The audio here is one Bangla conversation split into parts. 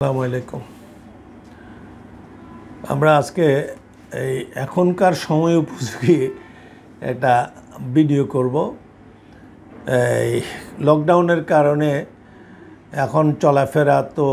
আসসালামু আলাইকুম আমরা আজকে এই এখনকার সময় উপযোগী একটা ভিডিও করব এই লকডাউনের কারণে এখন চলাফেরা তো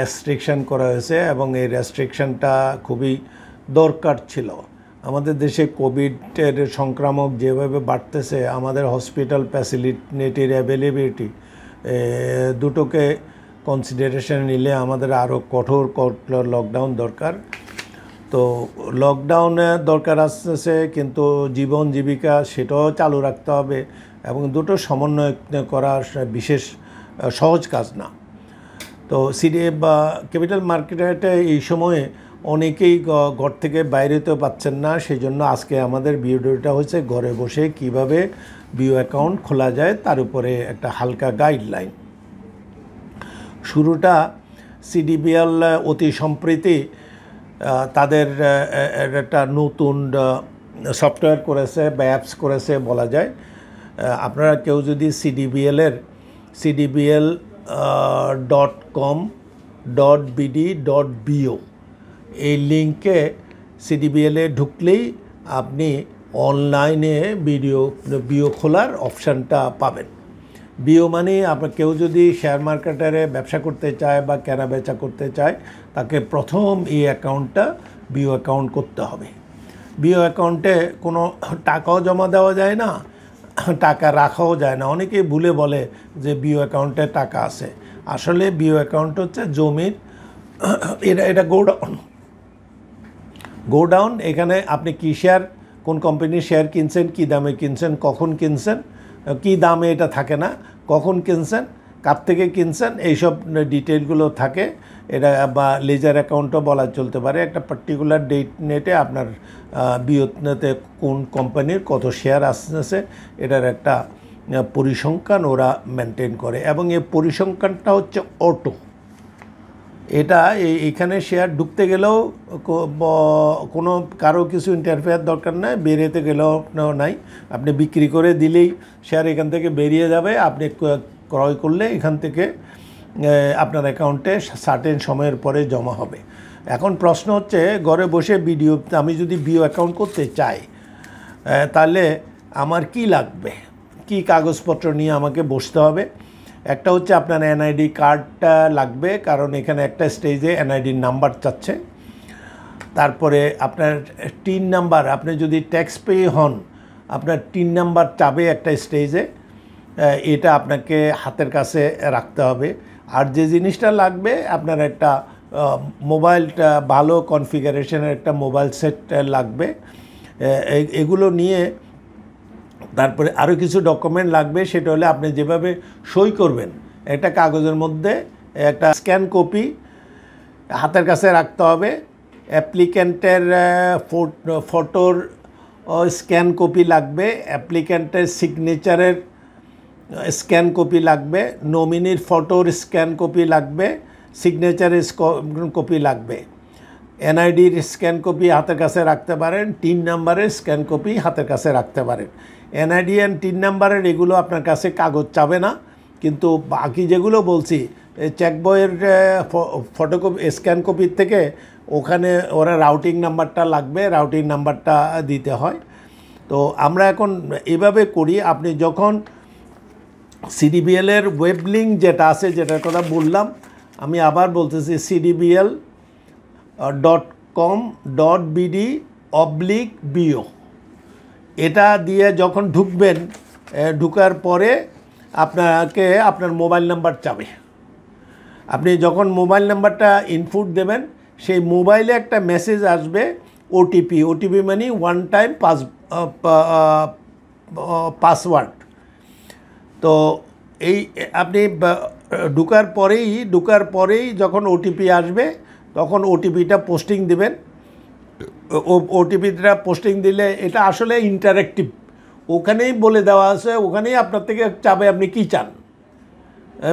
রেস্ট্রিকশান করা হয়েছে এবং এই রেস্ট্রিকশানটা খুবই দরকার ছিল আমাদের দেশে কোভিডের সংক্রামক যেভাবে বাড়তেছে আমাদের হসপিটাল ফ্যাসিলিটির অ্যাভেলেবিলিটি দুটোকে কনসিডারেশন নিলে আমাদের আরও কঠোর লকডাউন দরকার তো লকডাউনে দরকার আসতেছে কিন্তু জীবন জীবিকা সেটাও চালু রাখতে হবে এবং দুটো সমন্বয় করা বিশেষ সহজ কাজ না তো সিডিএফ বা ক্যাপিটাল মার্কেটে এই সময়ে অনেকেই ঘর থেকে বাইরে তো পাচ্ছেন না সেই জন্য আজকে আমাদের ভিডিওটা হচ্ছে ঘরে বসে কিভাবে বিও অ্যাকাউন্ট খোলা যায় তার উপরে একটা হালকা গাইডলাইন শুরুটা সিডিবিএল অতি সম্প্রীতি তাদের একটা নতুন সফটওয়্যার করেছে বা অ্যাপস করেছে বলা যায় আপনারা কেউ যদি সিডিবিএলের CDBL dot com dot BD dot BO এই লিঙ্কে সিডিবিএলে ঢুকলেই আপনি অনলাইনে ভিডিও বিও খোলার অপশানটা পাবেন বিও মানে আপনার কেউ যদি শেয়ার মার্কেটারে ব্যবসা করতে চায় বা কেনা বেচা করতে চায় তাকে প্রথম এই অ্যাকাউন্টটা বিও অ্যাকাউন্ট করতে হবে বিও অ্যাকাউন্টে কোনো টাকাও জমা দেওয়া যায় না টাকা রাখাও যায় না অনেকেই ভুলে বলে যে বিও অ্যাকাউন্টে টাকা আছে আসলে বিও অ্যাকাউন্ট হচ্ছে জমির এটা এটা গোডাউন গোডাউন এখানে আপনি কী শেয়ার কোন কোম্পানির শেয়ার কিনছেন কী দামে কিনছেন কখন কিনছেন কি দামে এটা থাকে না কখন কিনছেন কার থেকে কিনছেন এইসব ডিটেলগুলো থাকে এটা বা লেজার অ্যাকাউন্টও বলা চলতে পারে একটা পার্টিকুলার ডেট নেটে আপনার বিয়তনেতে কোন কোম্পানির কত শেয়ার আসতেছে এটার একটা পরিসংখ্যান ওরা মেনটেন করে এবং এই পরিসংখ্যানটা হচ্ছে অটো এটা এখানে শেয়ার ঢুকতে গেলেও কোনো কারো কিছু ইন্টারফেয়ার দরকার নাই বেরিয়েতে গেলেও নাই আপনি বিক্রি করে দিলেই শেয়ার এখান থেকে বেরিয়ে যাবে আপনি ক্রয় করলে এখান থেকে আপনার অ্যাকাউন্টে সার্টেন সময়ের পরে জমা হবে এখন প্রশ্ন হচ্ছে ঘরে বসে বিডিও আমি যদি বিও অ্যাকাউন্ট করতে চাই তাহলে আমার কি লাগবে কি কাগজপত্র নিয়ে আমাকে বসতে হবে একটা হচ্ছে আপনার এনআইডি কার্ডটা লাগবে কারণ এখানে একটা স্টেজে এনআইডির নাম্বার চাচ্ছে তারপরে আপনার টিন নাম্বার আপনি যদি ট্যাক্স পে হন আপনার টিন নাম্বার চাবে একটা স্টেজে এটা আপনাকে হাতের কাছে রাখতে হবে আর যে জিনিসটা লাগবে আপনার একটা মোবাইলটা ভালো কনফিগারেশনের একটা মোবাইল সেট লাগবে এগুলো নিয়ে তারপরে আরও কিছু ডকুমেন্ট লাগবে সেটা হলে আপনি যেভাবে সই করবেন একটা কাগজের মধ্যে একটা স্ক্যান কপি হাতের কাছে রাখতে হবে অ্যাপ্লিক্যান্টের ফটোর স্ক্যান কপি লাগবে অ্যাপ্লিক্যান্টের সিগনেচারের স্ক্যান কপি লাগবে নমিনির ফটোর স্ক্যান কপি লাগবে সিগনেচারের কপি লাগবে এনআইডির স্ক্যান কপি হাতের কাছে রাখতে পারেন তিন নাম্বারের স্ক্যান কপি হাতের কাছে রাখতে পারেন এনআইডিএন তিন নাম্বারের এগুলো আপনার কাছে কাগজ চাবে না কিন্তু বাকি যেগুলো বলছি চেক বইয়ের ফটোকপি স্ক্যান কপির থেকে ওখানে ওরা রাউটিং নাম্বারটা লাগবে রাউটিং নাম্বারটা দিতে হয় তো আমরা এখন এভাবে করি আপনি যখন সিডিবিএলের ওয়েব লিঙ্ক যেটা আছে যেটার কথা বললাম আমি আবার বলতেছি CDBL dot com dot BD oblique BO এটা দিয়ে যখন ঢুকবেন ঢুকার পরে আপনাকে আপনার মোবাইল নাম্বার চাবে আপনি যখন মোবাইল নাম্বারটা ইনপুট দেবেন সেই মোবাইলে একটা মেসেজ আসবে ওটিপি ওটিপি মানে ওয়ান টাইম পাস পাসওয়ার্ড তো এই আপনি ঢুকার পরেই ঢুকার পরেই যখন ওটিপি আসবে তখন ওটিপিটা পোস্টিং দেবেন ওটিপিটা পোস্টিং দিলে এটা আসলে ইন্টারেক্টিভ ওখানেই বলে দেওয়া আছে ওখানেই আপনার থেকে চাবে আপনি কি চান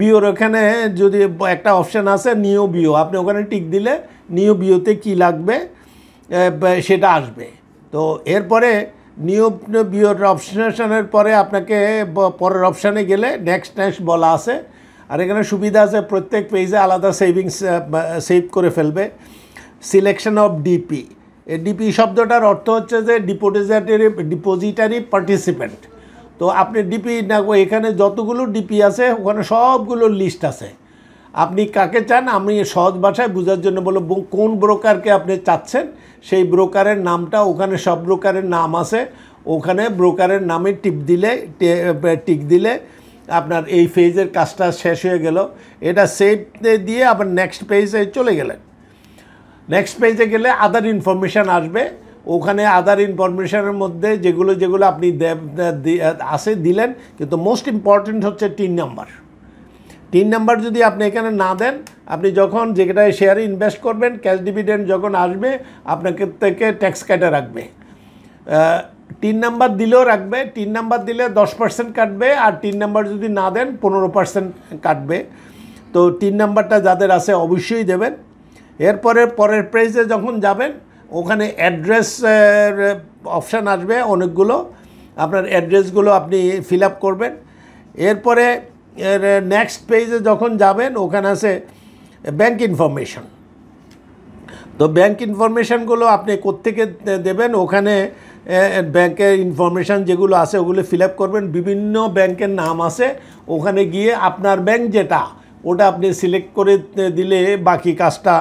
বিওর ওখানে যদি একটা অপশান আছে নিও বিও আপনি ওখানে টিক দিলে নিও বিওতে কি লাগবে সেটা আসবে তো এরপরে নিও বিওর অপশনের পরে আপনাকে পরের অপশানে গেলে নেক্সট নেক্সট বলা আছে আর এখানে সুবিধা আছে প্রত্যেক পেজে আলাদা সেভিংস সেভ করে ফেলবে সিলেকশন অফ ডিপি ডিপি শব্দটার অর্থ হচ্ছে যে ডিপোজিটারি ডিপোজিটারি পার্টিসিপেন্ট তো আপনি ডিপি না এখানে যতগুলো ডিপি আছে ওখানে সবগুলো লিস্ট আছে আপনি কাকে চান আমি সহজ ভাষায় বোঝার জন্য বলব কোন ব্রোকারকে আপনি চাচ্ছেন সেই ব্রোকারের নামটা ওখানে সব ব্রোকারের নাম আছে ওখানে ব্রোকারের নামে টিপ দিলে টিক দিলে আপনার এই ফেজের কাজটা শেষ হয়ে গেল এটা সেভ দিয়ে আবার নেক্সট পেজে চলে গেলেন নেক্সট পেজে গেলে আদার ইনফরমেশান আসবে ওখানে আদার ইনফরমেশানের মধ্যে যেগুলো যেগুলো আপনি আসে দিলেন কিন্তু মোস্ট ইম্পর্টেন্ট হচ্ছে তিন নাম্বার তিন নাম্বার যদি আপনি এখানে না দেন আপনি যখন যেটায় শেয়ারে ইনভেস্ট করবেন ক্যাশ ডিভিডেন্ড যখন আসবে আপনাকে থেকে ট্যাক্স কাটা রাখবে তিন নাম্বার দিলেও রাখবে তিন নাম্বার দিলে দশ পার্সেন্ট কাটবে আর তিন নাম্বার যদি না দেন পনেরো পার্সেন্ট কাটবে তো তিন নাম্বারটা যাদের আছে অবশ্যই দেবেন এরপরে পরের পেজে যখন যাবেন ওখানে অ্যাড্রেসের অপশান আসবে অনেকগুলো আপনার অ্যাড্রেসগুলো আপনি ফিল আপ করবেন এরপরে এর নেক্সট পেজে যখন যাবেন ওখানে আছে ব্যাংক ইনফরমেশন তো ব্যাংক ইনফরমেশানগুলো আপনি কোত্থেকে দেবেন ওখানে ব্যাংকের ইনফরমেশান যেগুলো আছে ওগুলো ফিল আপ করবেন বিভিন্ন ব্যাংকের নাম আছে ওখানে গিয়ে আপনার ব্যাংক যেটা ওটা আপনি সিলেক্ট করে দিলে বাকি কাজটা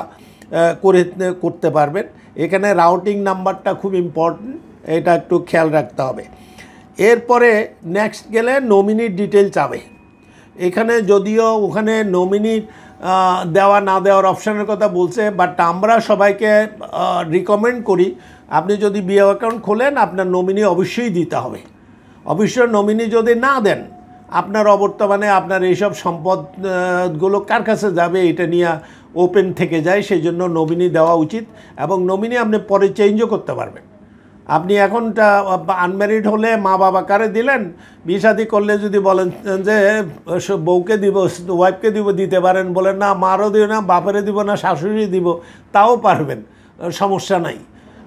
করে করতে পারবেন এখানে রাউটিং নাম্বারটা খুব ইম্পর্ট্যান্ট এটা একটু খেয়াল রাখতে হবে এরপরে নেক্সট গেলে নমিনির ডিটেল চাবে এখানে যদিও ওখানে নমিনির দেওয়া না দেওয়ার অপশানের কথা বলছে বাট আমরা সবাইকে রিকমেন্ড করি আপনি যদি বিয়ে অ্যাকাউন্ট খোলেন আপনার নমিনি অবশ্যই দিতে হবে অবশ্যই নমিনি যদি না দেন আপনার অবর্তমানে আপনার এইসব সম্পদগুলো কার কাছে যাবে এটা নিয়ে ওপেন থেকে যায় সেই জন্য নমিনি দেওয়া উচিত এবং নমিনি আপনি পরে চেঞ্জও করতে পারবেন আপনি এখনটা আনম্যারিড হলে মা বাবা কারে দিলেন বিয়ে করলে যদি বলেন যে বউকে দিব ওয়াইফকে দিব দিতে পারেন বলেন না মারও দিব না বাপেরে দিব না শাশুড়ি দিব তাও পারবেন সমস্যা নাই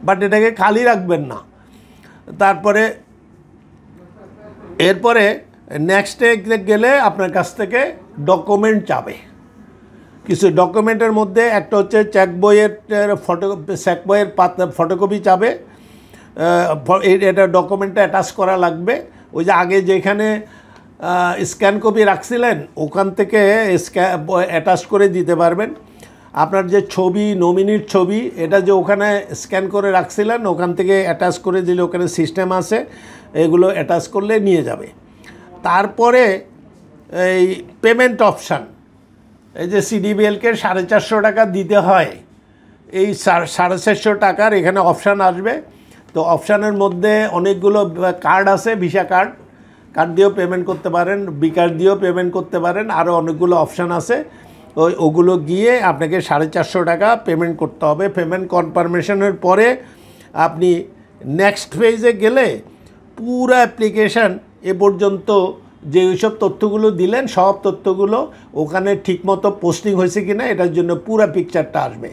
বাট এটাকে খালি রাখবেন না তারপরে এরপরে নেক্সট ডে গেলে আপনার কাছ থেকে ডকুমেন্ট চাবে কিছু ডকুমেন্টের মধ্যে একটা হচ্ছে চেক বইয়ের ফটো চেক বইয়ের ফটোকপি চাবে এটা ডকুমেন্টটা অ্যাটাচ করা লাগবে ওই যে আগে যেখানে স্ক্যান কপি রাখছিলেন ওখান থেকে অ্যাটাচ করে দিতে পারবেন আপনার যে ছবি নমিনির ছবি এটা যে ওখানে স্ক্যান করে রাখছিলেন ওখান থেকে অ্যাটাচ করে দিলে ওখানে সিস্টেম আছে এগুলো অ্যাটাচ করলে নিয়ে যাবে তারপরে এই পেমেন্ট অপশান এই যে সিডিবিএলকে সাড়ে চারশো টাকা দিতে হয় এই সাড়ে চারশো টাকার এখানে অপশান আসবে তো অপশানের মধ্যে অনেকগুলো কার্ড আছে ভিসা কার্ড কার্ড দিয়েও পেমেন্ট করতে পারেন বিকার দিয়েও পেমেন্ট করতে পারেন আরও অনেকগুলো অপশান আছে ওই ওগুলো গিয়ে আপনাকে সাড়ে চারশো টাকা পেমেন্ট করতে হবে পেমেন্ট কনফার্মেশনের পরে আপনি নেক্সট ফেজে গেলে পুরো অ্যাপ্লিকেশান এ পর্যন্ত যে ওইসব তথ্যগুলো দিলেন সব তথ্যগুলো ওখানে ঠিকমতো পোস্টিং হয়েছে কি না এটার জন্য পুরো পিকচারটা আসবে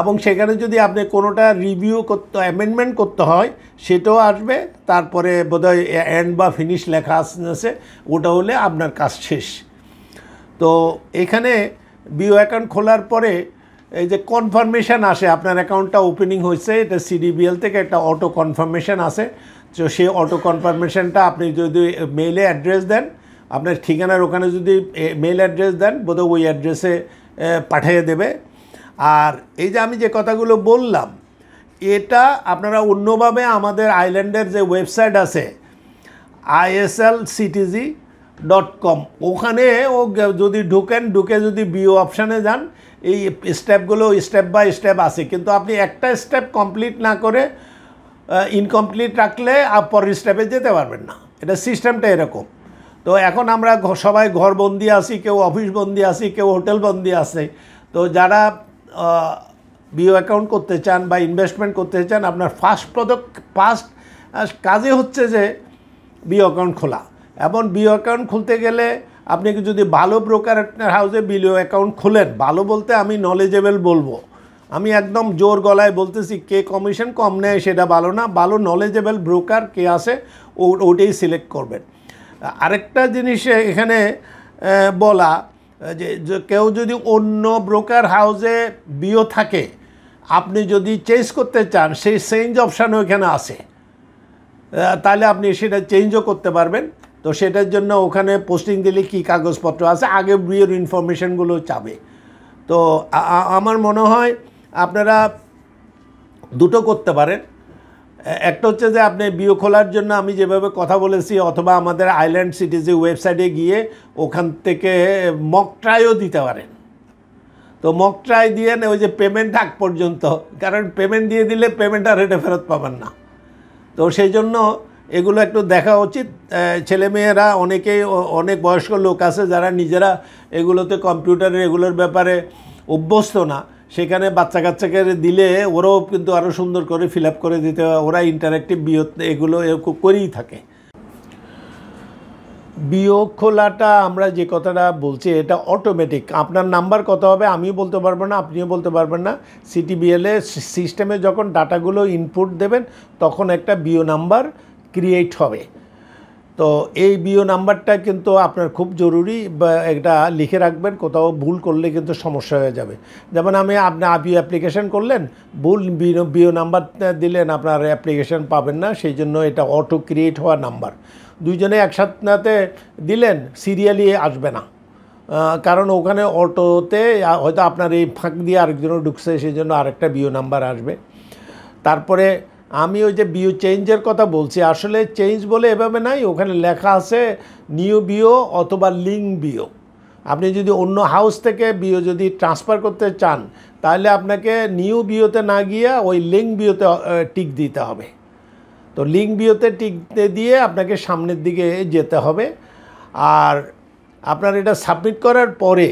এবং সেখানে যদি আপনি কোনোটা রিভিউ করতে অ্যামেন্ডমেন্ট করতে হয় সেটাও আসবে তারপরে বোধহয় এন্ড বা ফিনিশ লেখা আসছে ওটা হলে আপনার কাজ শেষ তো এখানে বিও অ্যাকাউন্ট খোলার পরে এই যে কনফার্মেশান আসে আপনার অ্যাকাউন্টটা ওপেনিং হয়েছে এটা সিডিবিএল থেকে একটা অটো কনফার্মেশান আসে তো সেই অটো কনফার্মেশনটা আপনি যদি মেইলে অ্যাড্রেস দেন আপনার ঠিকানার ওখানে যদি মেইল অ্যাড্রেস দেন বোধহয় ওই অ্যাড্রেসে পাঠিয়ে দেবে আর এই যে আমি যে কথাগুলো বললাম এটা আপনারা অন্যভাবে আমাদের আইল্যান্ডের যে ওয়েবসাইট আছে আইএসএল সিটিজি ডট কম ওখানে ও যদি ঢুকেন ঢুকে যদি বিও অপশানে যান এই স্টেপগুলো স্টেপ বাই স্টেপ আছে কিন্তু আপনি একটা স্টেপ কমপ্লিট না করে ইনকমপ্লিট রাখলে আর পরের স্টেপে যেতে পারবেন না এটা সিস্টেমটা এরকম তো এখন আমরা সবাই ঘর বন্দি আছি কেউ অফিস বন্দি আছি কেউ হোটেল বন্দি আসে তো যারা বিও অ্যাকাউন্ট করতে চান বা ইনভেস্টমেন্ট করতে চান আপনার ফার্স্ট পদক ফার্স্ট কাজে হচ্ছে যে বিও অ্যাকাউন্ট খোলা এবং বিও অ্যাকাউন্ট খুলতে গেলে আপনি যদি ভালো ব্রোকার হাউসে বিও অ্যাকাউন্ট খোলেন ভালো বলতে আমি নলেজেবল বলবো আমি একদম জোর গলায় বলতেছি কে কমিশন কম নেয় সেটা ভালো না ভালো নলেজেবল ব্রোকার কে আছে ওটাই সিলেক্ট করবেন আরেকটা জিনিস এখানে বলা যে কেউ যদি অন্য ব্রোকার হাউসে বিও থাকে আপনি যদি চেঞ্জ করতে চান সেই চেঞ্জ অপশানও এখানে আছে তাহলে আপনি সেটা চেঞ্জও করতে পারবেন তো সেটার জন্য ওখানে পোস্টিং দিলে কি কাগজপত্র আছে আগে বিয়ের ইনফরমেশানগুলো চাবে তো আমার মনে হয় আপনারা দুটো করতে পারেন একটা হচ্ছে যে আপনি বিও খোলার জন্য আমি যেভাবে কথা বলেছি অথবা আমাদের আইল্যান্ড সিটিজি ওয়েবসাইটে গিয়ে ওখান থেকে মক ট্রাইও দিতে পারেন তো মক ট্রাই দিয়ে ওই যে পেমেন্ট আগ পর্যন্ত কারণ পেমেন্ট দিয়ে দিলে পেমেন্ট আর রেটে ফেরত পাবেন না তো সেই জন্য এগুলো একটু দেখা উচিত ছেলেমেয়েরা অনেকেই অনেক বয়স্ক লোক আছে যারা নিজেরা এগুলোতে কম্পিউটারের এগুলোর ব্যাপারে অভ্যস্ত না সেখানে বাচ্চা কাচ্চাকে দিলে ওরাও কিন্তু আরও সুন্দর করে ফিল করে দিতে ওরা ইন্টারাক্টিভ বিয়োগ এগুলো করেই থাকে বিয়োগ খোলাটা আমরা যে কথাটা বলছি এটা অটোমেটিক আপনার নাম্বার কত হবে আমিও বলতে পারবো না আপনিও বলতে পারবেন না সিটিবিএলএ সিস্টেমে যখন ডাটাগুলো ইনপুট দেবেন তখন একটা বিও নাম্বার ক্রিয়েট হবে তো এই বিও নাম্বারটা কিন্তু আপনার খুব জরুরি এটা লিখে রাখবেন কোথাও ভুল করলে কিন্তু সমস্যা হয়ে যাবে যেমন আমি আপনি আপিও অ্যাপ্লিকেশান করলেন ভুল বিও নাম্বার দিলেন আপনার অ্যাপ্লিকেশান পাবেন না সেই জন্য এটা অটো ক্রিয়েট হওয়া নাম্বার দুইজনে একসাথে দিলেন সিরিয়ালি আসবে না কারণ ওখানে অটোতে হয়তো আপনার এই ফাঁক দিয়ে আরেকজনও ঢুকছে সেই জন্য আরেকটা বিও নাম্বার আসবে তারপরে আমি ওই যে বিও চেঞ্জের কথা বলছি আসলে চেঞ্জ বলে এভাবে নাই ওখানে লেখা আছে নিউ বিও অথবা লিং বিও আপনি যদি অন্য হাউস থেকে বিও যদি ট্রান্সফার করতে চান তাহলে আপনাকে নিউ বিওতে না গিয়ে ওই লিঙ্ক বিওতে টিক দিতে হবে তো লিঙ্ক বিওতে টিক দিয়ে আপনাকে সামনের দিকে যেতে হবে আর আপনার এটা সাবমিট করার পরে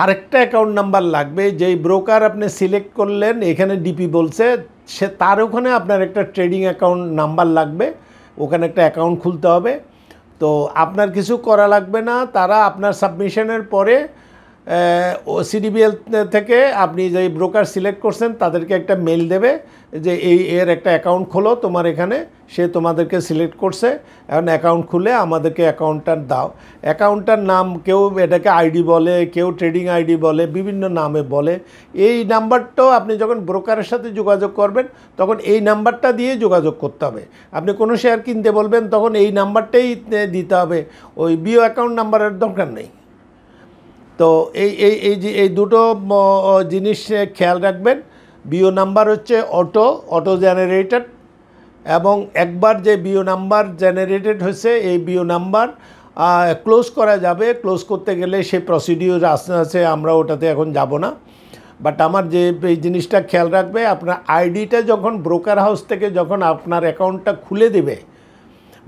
আরেকটা অ্যাকাউন্ট নাম্বার লাগবে যেই ব্রোকার আপনি সিলেক্ট করলেন এখানে ডিপি বলছে সে তার ওখানে আপনার একটা ট্রেডিং অ্যাকাউন্ট নাম্বার লাগবে ওখানে একটা অ্যাকাউন্ট খুলতে হবে তো আপনার কিছু করা লাগবে না তারা আপনার সাবমিশনের পরে ও সিডিবিএল থেকে আপনি যে ব্রোকার সিলেক্ট করছেন তাদেরকে একটা মেল দেবে যে এই এর একটা অ্যাকাউন্ট খোলো তোমার এখানে সে তোমাদেরকে সিলেক্ট করছে এখন অ্যাকাউন্ট খুলে আমাদেরকে অ্যাকাউন্টটার দাও অ্যাকাউন্টটার নাম কেউ এটাকে আইডি বলে কেউ ট্রেডিং আইডি বলে বিভিন্ন নামে বলে এই নাম্বারটাও আপনি যখন ব্রোকারের সাথে যোগাযোগ করবেন তখন এই নাম্বারটা দিয়ে যোগাযোগ করতে হবে আপনি কোনো শেয়ার কিনতে বলবেন তখন এই নাম্বারটাই দিতে হবে ওই বিও অ্যাকাউন্ট নাম্বারের দরকার নেই তো এই এই এই যে এই দুটো জিনিস খেয়াল রাখবেন বিও নাম্বার হচ্ছে অটো অটো জেনারেটেড এবং একবার যে বিও নাম্বার জেনারেটেড হয়েছে এই বিও নাম্বার ক্লোজ করা যাবে ক্লোজ করতে গেলে সে প্রসিডিওর আস্তে আস্তে আমরা ওটাতে এখন যাব না বাট আমার যে এই জিনিসটা খেয়াল রাখবে আপনার আইডিটা যখন ব্রোকার হাউস থেকে যখন আপনার অ্যাকাউন্টটা খুলে দেবে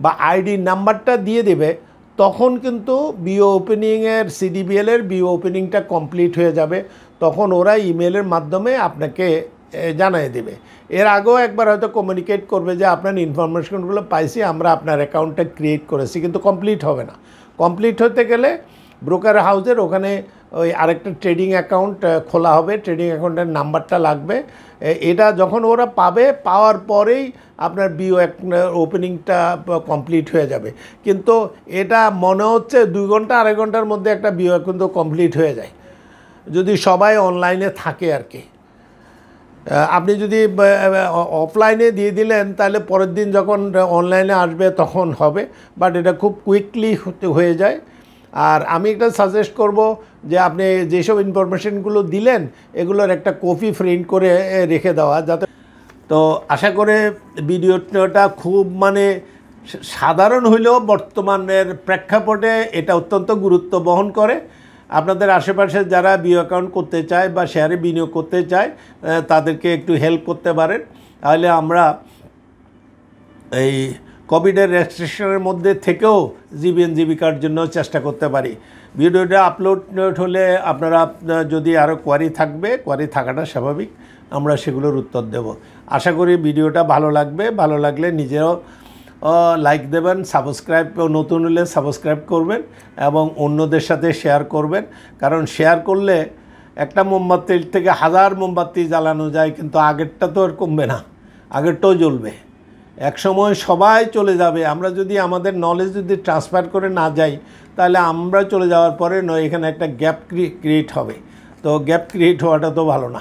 বা আইডি নাম্বারটা দিয়ে দেবে তখন কিন্তু বিও ওপেনিংয়ের সিডিবিএলের বিও ওপেনিংটা কমপ্লিট হয়ে যাবে তখন ওরা ইমেলের মাধ্যমে আপনাকে জানিয়ে দেবে এর আগেও একবার হয়তো কমিউনিকেট করবে যে আপনার ইনফরমেশনগুলো পাইছি আমরা আপনার অ্যাকাউন্টটা ক্রিয়েট করেছি কিন্তু কমপ্লিট হবে না কমপ্লিট হতে গেলে ব্রোকার হাউসের ওখানে ওই আরেকটা ট্রেডিং অ্যাকাউন্ট খোলা হবে ট্রেডিং অ্যাকাউন্টের নাম্বারটা লাগবে এটা যখন ওরা পাবে পাওয়ার পরেই আপনার বিও ওপেনিংটা কমপ্লিট হয়ে যাবে কিন্তু এটা মনে হচ্ছে দুই ঘন্টা আড়াই ঘন্টার মধ্যে একটা বিও অ্যাকাউন্ট কমপ্লিট হয়ে যায় যদি সবাই অনলাইনে থাকে আর কি আপনি যদি অফলাইনে দিয়ে দিলেন তাহলে পরের দিন যখন অনলাইনে আসবে তখন হবে বাট এটা খুব কুইকলি হয়ে যায় আর আমি এটা সাজেস্ট করব যে আপনি যেসব ইনফরমেশনগুলো দিলেন এগুলোর একটা কপি প্রিন্ট করে রেখে দেওয়া যাতে তো আশা করে ভিডিওটা খুব মানে সাধারণ হইলেও বর্তমানের প্রেক্ষাপটে এটা অত্যন্ত গুরুত্ব বহন করে আপনাদের আশেপাশে যারা বিও অ্যাকাউন্ট করতে চায় বা শেয়ারে বিনিয়োগ করতে চায় তাদেরকে একটু হেল্প করতে পারেন তাহলে আমরা এই কোভিডের রেস্ট্রিকশনের মধ্যে থেকেও জীবন জীবিকার জন্য চেষ্টা করতে পারি ভিডিওটা আপলোড হলে আপনারা যদি আরও কোয়ারি থাকবে কোয়ারি থাকাটা স্বাভাবিক আমরা সেগুলোর উত্তর দেব আশা করি ভিডিওটা ভালো লাগবে ভালো লাগলে নিজেও লাইক দেবেন সাবস্ক্রাইব নতুন হলে সাবস্ক্রাইব করবেন এবং অন্যদের সাথে শেয়ার করবেন কারণ শেয়ার করলে একটা মোমবাতির থেকে হাজার মোমবাতি জ্বালানো যায় কিন্তু আগেরটা তো আর কমবে না আগেরটাও জ্বলবে এক সময় সবাই চলে যাবে আমরা যদি আমাদের নলেজ যদি ট্রান্সফার করে না যাই তাহলে আমরা চলে যাওয়ার পরে নয় এখানে একটা গ্যাপ ক্রিয়েট হবে তো গ্যাপ ক্রিয়েট হওয়াটা তো ভালো না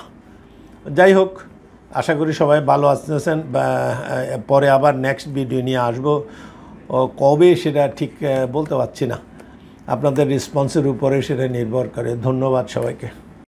যাই হোক আশা করি সবাই ভালো আসতেছেন পরে আবার নেক্সট ভিডিও নিয়ে আসবো কবে সেটা ঠিক বলতে পারছি না আপনাদের রেসপন্সের উপরে সেটা নির্ভর করে ধন্যবাদ সবাইকে